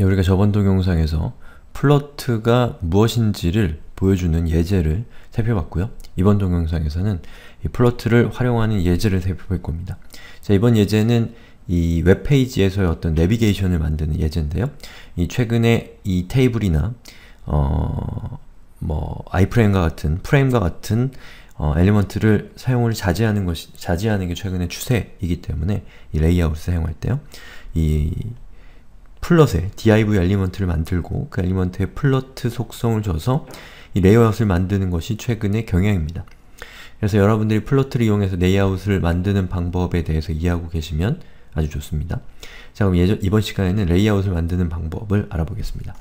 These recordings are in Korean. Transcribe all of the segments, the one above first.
예, 우리가 저번 동영상에서 플러트가 무엇인지를 보여주는 예제를 살펴봤고요. 이번 동영상에서는 이 플러트를 활용하는 예제를 살펴볼 겁니다. 자, 이번 예제는 이 웹페이지에서의 어떤 내비게이션을 만드는 예제인데요. 이 최근에 이 테이블이나 어, 뭐 아이프레임과 같은 프레임과 같은 어, 엘리먼트를 사용을 자제하는 것이 자제하는 게 최근의 추세이기 때문에 이 레이아웃을 사용할 때요. 이 플롯에 div 엘리먼트를 만들고 그 엘리먼트에 플러트 속성을 줘서 이 레이아웃을 만드는 것이 최근의 경향입니다. 그래서 여러분들이 플러트 이용해서 레이아웃을 만드는 방법에 대해서 이해하고 계시면 아주 좋습니다. 자 그럼 예전, 이번 시간에는 레이아웃을 만드는 방법을 알아보겠습니다.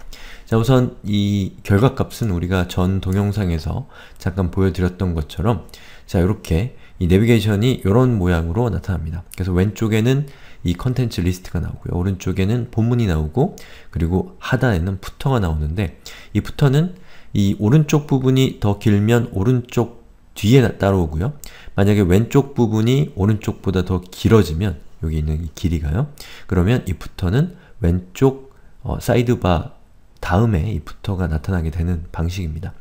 자 우선 이 결과값은 우리가 전 동영상에서 잠깐 보여드렸던 것처럼 자 이렇게 이 내비게이션이 이런 모양으로 나타납니다. 그래서 왼쪽에는 이 컨텐츠 리스트가 나오고요. 오른쪽에는 본문이 나오고 그리고 하단에는 푸터가 나오는데 이 푸터는 이 오른쪽 부분이 더 길면 오른쪽 뒤에 따라오고요. 만약에 왼쪽 부분이 오른쪽보다 더 길어지면 여기 있는 이 길이가요. 그러면 이 푸터는 왼쪽 어, 사이드바 다음에 이 푸터가 나타나게 되는 방식입니다.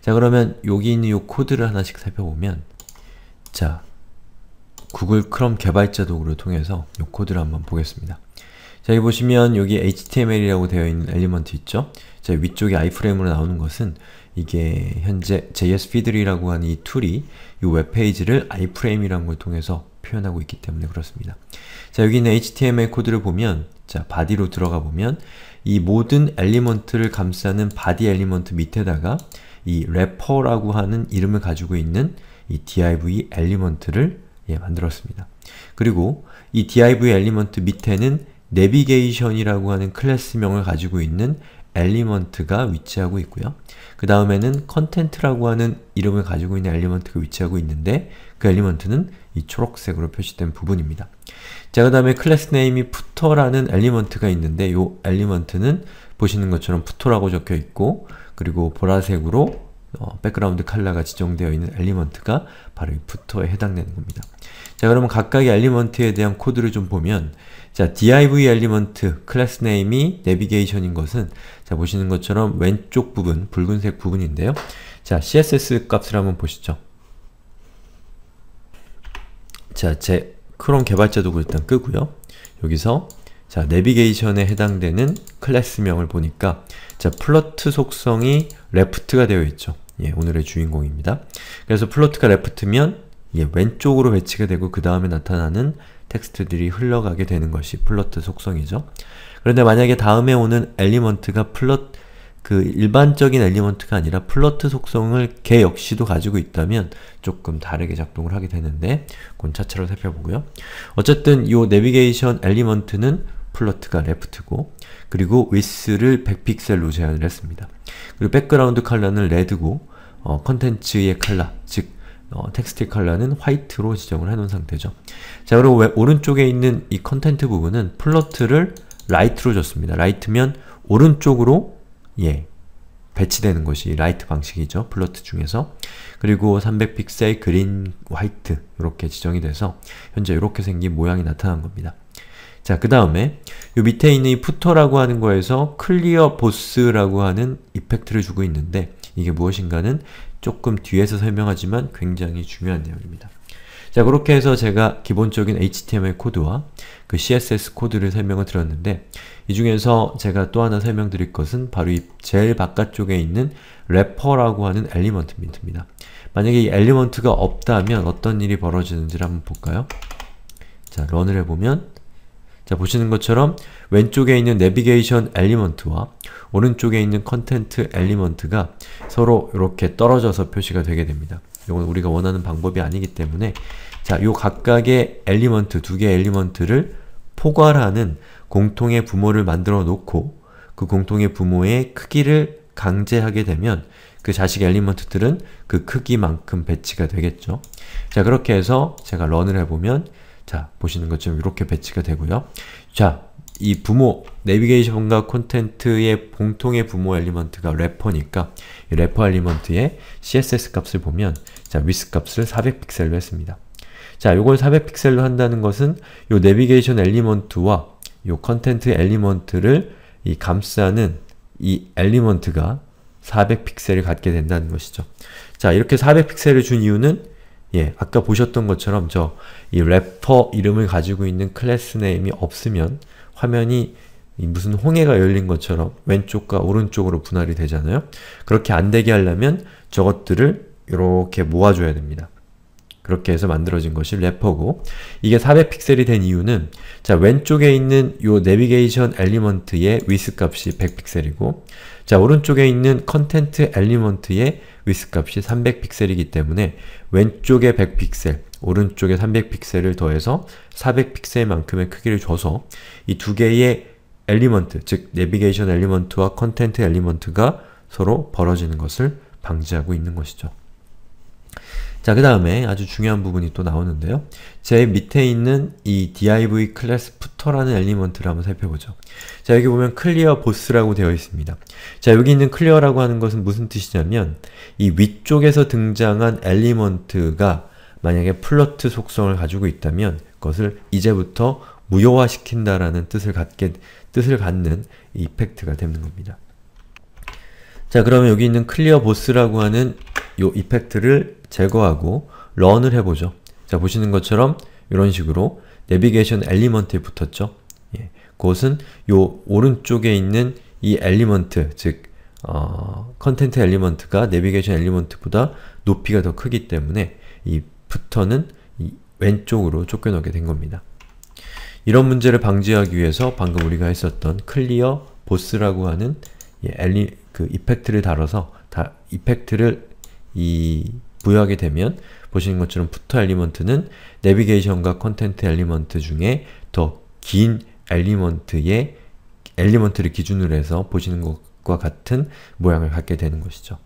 자 그러면 여기 있는 이 코드를 하나씩 살펴보면 자 구글 크롬 개발자 도구를 통해서 이 코드를 한번 보겠습니다. 자, 여기 보시면 여기 HTML이라고 되어 있는 엘리먼트 있죠? 자, 위쪽에 아이프레임으로 나오는 것은 이게 현재 JS 피드리라고 하는 이 툴이 이 웹페이지를 아이프레임이라는 걸 통해서 표현하고 있기 때문에 그렇습니다. 자, 여기 있는 HTML 코드를 보면 자, 바디로 들어가 보면 이 모든 엘리먼트를 감싸는 바디 엘리먼트 밑에다가 이 래퍼라고 하는 이름을 가지고 있는 이 div 엘리먼트를 예, 만들었습니다. 그리고 이 div 엘리먼트 밑에는 n a v i g a t i o n 이라고 하는 클래스명을 가지고 있는 엘리먼트가 위치하고 있고요. 그 다음에는 c o n t e n t 라고 하는 이름을 가지고 있는 엘리먼트가 위치하고 있는데 그 엘리먼트는 이 초록색으로 표시된 부분입니다. 자, 그 다음에 클래스 네임이 푸터라는 엘리먼트가 있는데 이 엘리먼트는 보시는 것처럼 푸터라고 적혀 있고 그리고 보라색으로 어, 백그라운드 컬러가 지정되어 있는 엘리먼트가 바로 이 부터에 해당되는 겁니다. 자 그러면 각각의 엘리먼트에 대한 코드를 좀 보면 자 div 엘리먼트 클래스 네임이 내비게이션인 것은 자 보시는 것처럼 왼쪽 부분 붉은색 부분인데요. 자 css 값을 한번 보시죠. 자제 크롬 개발자 도구 일단 끄고요. 여기서 자 내비게이션에 해당되는 클래스명을 보니까 자, 플러트 속성이 레프트가 되어 있죠. 예, 오늘의 주인공입니다. 그래서 플러트가 레프트면 예, 왼쪽으로 배치가 되고 그 다음에 나타나는 텍스트들이 흘러가게 되는 것이 플러트 속성이죠. 그런데 만약에 다음에 오는 엘리먼트가 플럿 그 일반적인 엘리먼트가 아니라 플러트 속성을 개 역시도 가지고 있다면 조금 다르게 작동을 하게 되는데 그건 차차로 살펴보고요. 어쨌든 이 내비게이션 엘리먼트는 플러트가 레프트고 그리고 w i d t h 를 100픽셀로 제한을 했습니다. 그리고 백그라운드 컬러는 레드고 어, 컨텐츠의 컬러, 즉 어, 텍스트 의 컬러는 화이트로 지정을 해놓은 상태죠. 자, 그리고 왜, 오른쪽에 있는 이 컨텐트 부분은 플러트를 라이트로 줬습니다. 라이트면 오른쪽으로 예 배치되는 것이 라이트 방식이죠. 플러트 중에서. 그리고 300픽셀 그린, 화이트 이렇게 지정이 돼서 현재 이렇게 생긴 모양이 나타난 겁니다. 자, 그 다음에 요 밑에 있는 이 푸터라고 하는 거에서 clear 리 o s 스라고 하는 이펙트를 주고 있는데 이게 무엇인가는 조금 뒤에서 설명하지만 굉장히 중요한 내용입니다. 자, 그렇게 해서 제가 기본적인 HTML 코드와 그 CSS 코드를 설명을 드렸는데 이 중에서 제가 또 하나 설명드릴 것은 바로 이 제일 바깥쪽에 있는 래퍼라고 하는 엘리먼트입니다. 만약에 이 엘리먼트가 없다면 어떤 일이 벌어지는지를 한번 볼까요? 자, 런을 해보면 자, 보시는 것처럼 왼쪽에 있는 내비게이션 엘리먼트와 오른쪽에 있는 컨텐트 엘리먼트가 서로 이렇게 떨어져서 표시가 되게 됩니다. 이건 우리가 원하는 방법이 아니기 때문에 자, 요 각각의 엘리먼트, 두 개의 엘리먼트를 포괄하는 공통의 부모를 만들어 놓고 그 공통의 부모의 크기를 강제하게 되면 그 자식 엘리먼트들은 그 크기만큼 배치가 되겠죠. 자, 그렇게 해서 제가 런을 해보면 자, 보시는 것처럼 이렇게 배치가 되고요. 자, 이 부모, 내비게이션과 콘텐트의 공통의 부모 엘리먼트가 래퍼니까 이 래퍼 엘리먼트의 css 값을 보면 자, 위스 값을 400픽셀로 했습니다. 자, 요걸 400픽셀로 한다는 것은 요 내비게이션 엘리먼트와 요 컨텐트 엘리먼트를 이 감싸는 이 엘리먼트가 400픽셀을 갖게 된다는 것이죠. 자, 이렇게 400픽셀을 준 이유는 예, 아까 보셨던 것처럼 저 이 래퍼 이름을 가지고 있는 클래스 네임이 없으면 화면이 무슨 홍해가 열린 것처럼 왼쪽과 오른쪽으로 분할이 되잖아요. 그렇게 안 되게 하려면 저것들을 이렇게 모아줘야 됩니다. 그렇게 해서 만들어진 것이 래퍼고 이게 400픽셀이 된 이유는 자 왼쪽에 있는 요 내비게이션 엘리먼트의 위스 값이 100픽셀이고 자 오른쪽에 있는 컨텐트 엘리먼트의 위스 값이 300픽셀이기 때문에 왼쪽에 100픽셀 오른쪽에 300픽셀을 더해서 400픽셀만큼의 크기를 줘서 이 두 개의 엘리먼트, 즉 내비게이션 엘리먼트와 컨텐트 엘리먼트가 서로 벌어지는 것을 방지하고 있는 것이죠. 자, 그 다음에 아주 중요한 부분이 또 나오는데요. 제 밑에 있는 이 div 클래스 푸터라는 엘리먼트를 한번 살펴보죠. 자, 여기 보면 clear boss라고 되어 있습니다. 자, 여기 있는 clear라고 하는 것은 무슨 뜻이냐면 이 위쪽에서 등장한 엘리먼트가 만약에 플러트 속성을 가지고 있다면 그것을 이제부터 무효화시킨다라는 뜻을 갖게 뜻을 갖는 이펙트가 되는 겁니다. 자 그러면 여기 있는 클리어 보스라고 하는 요 이펙트를 제거하고 런을 해보죠. 자 보시는 것처럼 이런 식으로 내비게이션 엘리먼트에 붙었죠. 예, 그것은 요 오른쪽에 있는 이 엘리먼트, 즉 어, 컨텐트 엘리먼트가 내비게이션 엘리먼트보다 높이가 더 크기 때문에 이 부터는 이 왼쪽으로 쫓겨나게 된 겁니다. 이런 문제를 방지하기 위해서 방금 우리가 했었던 클리어 보스라고 하는 예, 엘리, 그 이펙트를 다뤄서 다 이펙트를 이 부여하게 되면 보시는 것처럼 부터 엘리먼트는 내비게이션과 컨텐트 엘리먼트 중에 더 긴 엘리먼트의 엘리먼트를 기준으로 해서 보시는 것과 같은 모양을 갖게 되는 것이죠.